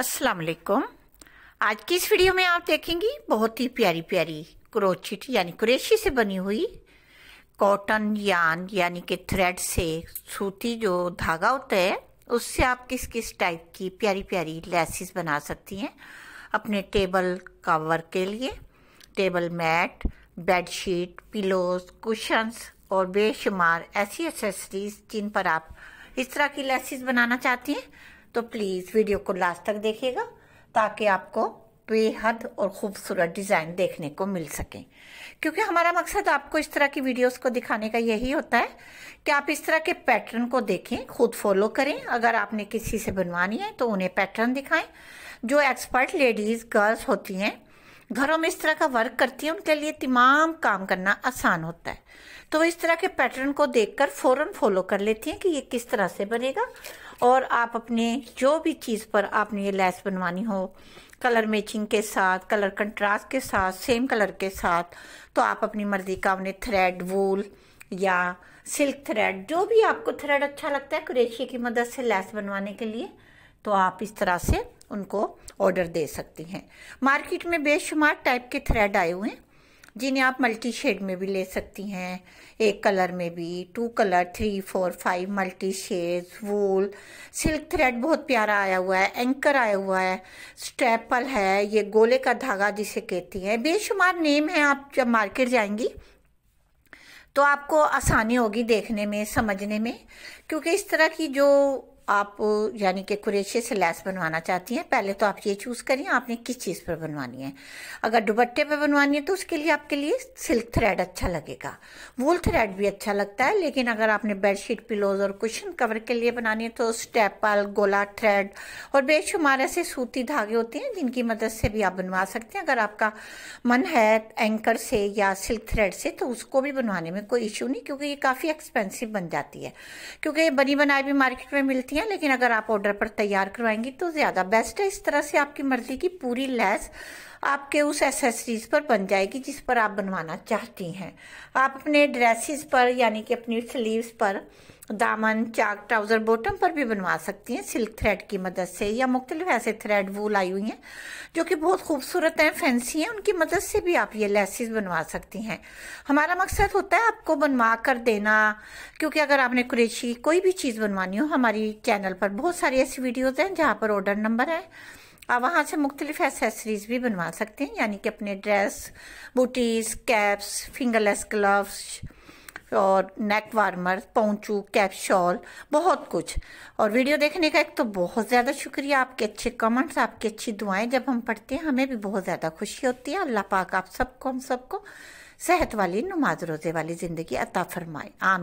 अस्सलाम वालेकुम आज की इस वीडियो में आप देखेंगी बहुत ही प्यारी प्यारी क्रोचिट यानी क्रेशी से बनी हुई कॉटन यान यानी कि थ्रेड से सूती जो धागा होता है उससे आप किस किस टाइप की प्यारी प्यारी लेसिस बना सकती हैं अपने टेबल कवर के लिए table mat bedsheet pillows cushions और बेशुमार ऐसी एसेसरीज जिन पर आप इस तरह की लेसिस बनाना चाहती हैं तो प्लीज़ वीडियो को लास्ट तक देखिएगा ताकि आपको बेहद और ख़ूबसूरत डिज़ाइन देखने को मिल सके क्योंकि हमारा मकसद आपको इस तरह की वीडियोस को दिखाने का यही होता है कि आप इस तरह के पैटर्न को देखें खुद फॉलो करें अगर आपने किसी से बनवानी है तो उन्हें पैटर्न दिखाएं जो एक्सपर्ट लेडीज़ गर्ल्स होती हैं घरों में इस तरह का वर्क करती हैं उनके लिए तमाम काम करना आसान होता है तो वो इस तरह के पैटर्न को देखकर फ़ौरन फॉलो कर लेती हैं कि ये किस तरह से बनेगा और आप अपने जो भी चीज़ पर आपने ये लेस बनवानी हो कलर मैचिंग के साथ कलर कंट्रास्ट के साथ सेम कलर के साथ तो आप अपनी मर्ज़ी का अपने थ्रेड वूल या सिल्क थ्रेड जो भी आपको थ्रेड अच्छा लगता है क्रेशिया की मदद से लेस बनवाने के लिए तो आप इस तरह से उनको ऑर्डर दे सकती हैं मार्केट में बेशुमार टाइप के थ्रेड आए हुए हैं जिन्हें आप मल्टी शेड में भी ले सकती हैं एक कलर में भी two colour three four five multi shade wool silk thread बहुत प्यारा आया हुआ है एंकर आया हुआ है स्टेपल है ये गोले का धागा जिसे कहती हैं बेशुमार नेम है आप जब मार्केट जाएंगी तो आपको आसानी होगी देखने में समझने में क्योंकि इस तरह की जो आप यानी कि कुरेशे से लैस बनवाना चाहती हैं पहले तो आप ये चूज़ करिए आपने किस चीज़ पर बनवानी है अगर दुबट्टे पर बनवानी है तो उसके लिए आपके लिए सिल्क थ्रेड अच्छा लगेगा वूल थ्रेड भी अच्छा लगता है लेकिन अगर आपने बेडशीट पिलोज और कुशन कवर के लिए बनानी है तो स्टेपल गोला थ्रेड और बेशुमार ऐसे सूती धागे होते हैं जिनकी मदद से भी आप बनवा सकते हैं अगर आपका मन है एंकर से या सिल्क थ्रेड से तो उसको भी बनवाने में कोई इशू नहीं क्योंकि ये काफ़ी एक्सपेंसिव बन जाती है क्योंकि ये बनी बनाई भी मार्केट में मिलती है है लेकिन अगर आप ऑर्डर पर तैयार करवाएंगी तो ज़्यादा बेस्ट है इस तरह से आपकी मर्जी की पूरी लैस आपके उस एसेसरीज पर बन जाएगी जिस पर आप बनवाना चाहती हैं आप अपने ड्रेसिस पर यानी कि अपनी स्लीव्स पर दामन चाक ट्राउज़र बॉटम पर भी बनवा सकती हैं सिल्क थ्रेड की मदद से या मुख्तलिफ ऐसे थ्रेड वूल आई हुई हैं जो कि बहुत खूबसूरत हैं फैंसी हैं उनकी मदद से भी आप ये लेसिस बनवा सकती हैं हमारा मकसद होता है आपको बनवा कर देना क्योंकि अगर आपने कुरेशी कोई भी चीज़ बनवानी हो हमारी चैनल पर बहुत सारी ऐसी वीडियोज़ हैं जहाँ पर ऑर्डर नंबर है आप वहाँ से मुख्तलिफ एसेसरीज भी बनवा सकते हैं यानी कि अपने dress booties caps fingerless gloves और नेक वार्मर पोंचू कैप्शॉल बहुत कुछ और वीडियो देखने का एक तो बहुत ज़्यादा शुक्रिया आपके अच्छे कमेंट्स आपकी अच्छी दुआएं जब हम पढ़ते हैं हमें भी बहुत ज़्यादा खुशी होती है अल्लाह पाक आप सबको हम सबको सेहत वाली नमाज रोज़े वाली ज़िंदगी अता फरमाए आम